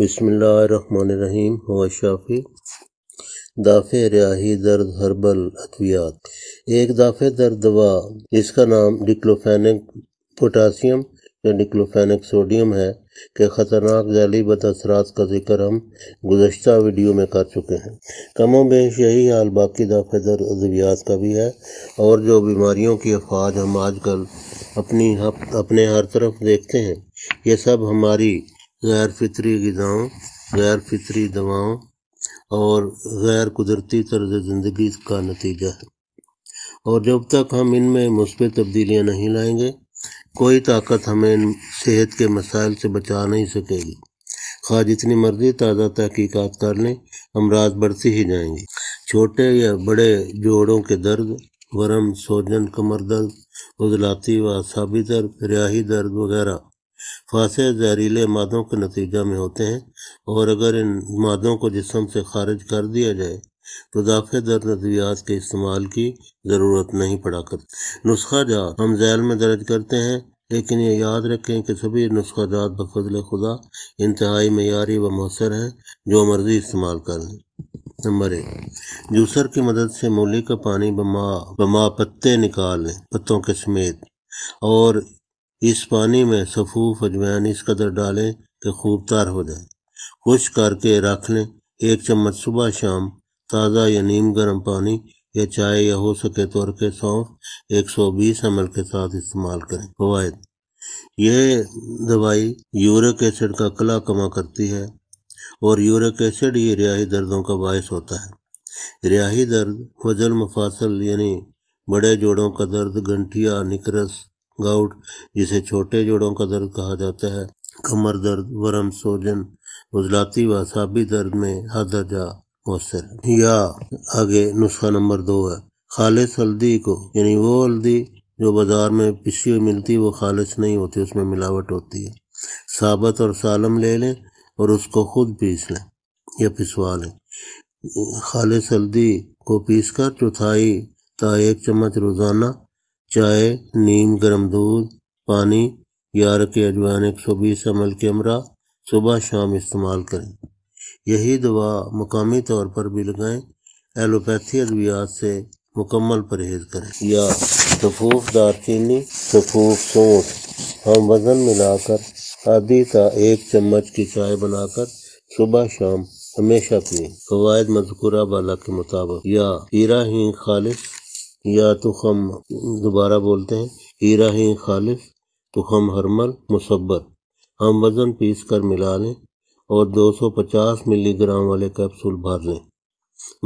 बसमीम शाफी दाफ़े रियाही दर्द हर्बल अद्वियात एक दाफ़े दर्द दवा जिसका नाम डिक्लोफेनिक पोटासियम या डिक्लोफेनिक सोडियम है के ख़तरनाक जैली बद असरात का जिक्र हम गुजशत वीडियो में कर चुके हैं कमो बेश यही हाल बाकी दाफ़े दर्द अद्वियात का भी है और जो बीमारियों की अफवाज हम आज कल अपनी अपने हर तरफ देखते हैं ये सब हमारी गैर फितरी गज़ाओं गैर फितरी दवाओं और गैर कुदरती तर्ज ज़िंदगी का नतीजा है और जब तक हम इनमें मुस्बत तब्दीलियाँ नहीं लाएंगे कोई ताकत हमें सेहत के मसाइल से बचा नहीं सकेगी खा जितनी मर्जी ताज़ा तहकीक़ात कर लें अमराज बढ़ती ही जाएंगी छोटे या बड़े जोड़ों के दर्द वरम सोजन कमर दर्द उजलाती व असाबी दर्द रियाही दर्द वगैरह फासे जहरीले मादों के नतीजा में होते हैं और अगर इन मादों को जिसम से खारिज कर दिया जाए तो दाफे दर अद्वियात के इस्तेमाल की ज़रूरत नहीं पड़ा करती नुस्खा जा हम जैल में दर्ज करते हैं लेकिन ये याद रखें कि सभी नुस्खा जात बफजल खुदा इंतहाई मैारी व मौसर हैं जो मर्ज़ी इस्तेमाल कर लें नंबर एक जूसर की मदद से मूली का पानी बमा बमा पत्ते निकाल लें पत्तों के समेत और इस पानी में सफूफ अजवैन इस कदर डालें कि खूब तार हो जाए खुश करके रख लें एक चम्मच सुबह शाम ताज़ा या नीम गर्म पानी या चाय या हो सके तो के सौंफ एक सौ बीस एम के साथ इस्तेमाल करें फवायद यह दवाई यूरिक एसिड का कला कमा करती है और यूरिक एसिड ही रिहाई दर्दों का बायस होता है रिहाई दर्द वजल मफासल यानी बड़े जोड़ों का दर्द गंठिया निकरस गाउट जिसे छोटे जोड़ों का दर्द कहा जाता है कमर दर्द वरम सोजन उजलाती व साबी दर्द में आधा जा मौसर या आगे नुस्खा नंबर दो है खालिश हल्दी को यानी वो हल्दी जो बाज़ार में पिसी हुई मिलती है वो खालिश नहीं होती उसमें मिलावट होती है साबत और सालम ले लें और उसको खुद पीस लें या पिसवा लें खालिश हल्दी को पीस कर चौथाई ता एक चम्मच रोज़ाना चाय नीम गर्म दूध पानी यार के अजवाइन एक सौ बीस एम के अमरा सुबह शाम इस्तेमाल करें यही दवा मकामी तौर पर भी लगाएं एलोपैथी अद्वियात से मुकम्मल परहेज करें या सफूफ दार चीनी सफूफ सौंठ हम वज़न मिलाकर आधी का एक चम्मच की चाय बनाकर सुबह शाम हमेशा पिए फवायद मजकूरा बाला के मुताबिक या हीरा ही खालिश या तो हम दोबारा बोलते हैं हीरा ही खालिफ तो हम हरमल मुसबत हम वज़न पीस कर मिला लें और 250 मिलीग्राम वाले कैप्सूल भर लें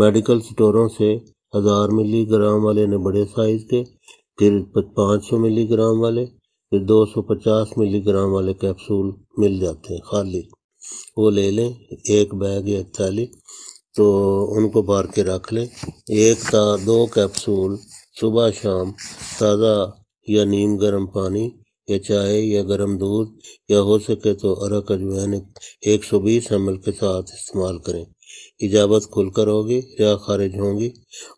मेडिकल स्टोरों से हज़ार मिलीग्राम वाले ने बड़े साइज़ के फिर पाँच सौ मिलीग्राम वाले फिर 250 मिलीग्राम वाले कैप्सूल मिल जाते हैं खाली वो ले लें एक बैग या थैली तो उनको भर के रख लें एक का दो कैप्सूल सुबह शाम ताज़ा या नीम गर्म पानी या चाय या गर्म दूध या हो सके तो अरक एक सौ बीस एम के साथ इस्तेमाल करें इजाबत खुलकर होगी या खारिज होंगी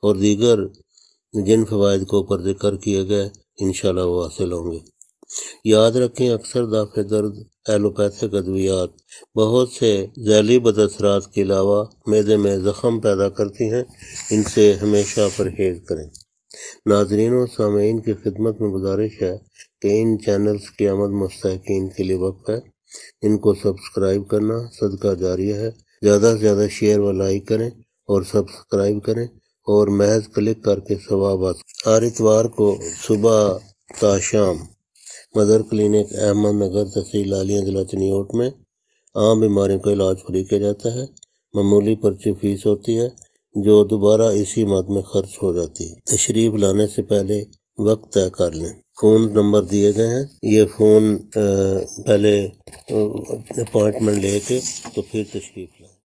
और दीगर जिन फवायद को ऊपर जिक्र किए गए इन वो हासिल होंगे याद रखें अक्सर दाफे दर्द एलोपैथिक अद्वियात बहुत से जैली बदसरात के अलावा मैदे में ज़ख़म पैदा करती हैं इनसे हमेशा परहेज करें नाजरीन और सामीन की खिदमत में गुजारिश है कि इन चैनल्स की आमद मस्तकिन के लिए वक्त है इनको सब्सक्राइब करना सदका जारी है ज़्यादा से ज़्यादा शेयर व लाइक करें और सब्सक्राइब करें और महज क्लिक करके सवाब हर इतवार को सुबह ता शाम मदर क्लिनिक अहमद नगर तहसील आलिया जिला चनीट में आम बीमारियों का इलाज फ्री किया जाता है मामूली पर्ची फीस होती है जो दोबारा इसी मद में खर्च हो जाती है तशरीफ लाने से पहले वक्त तय कर लें फ़ोन नंबर दिए गए हैं ये फ़ोन पहले अपॉइंटमेंट लेके तो फिर तशरीफ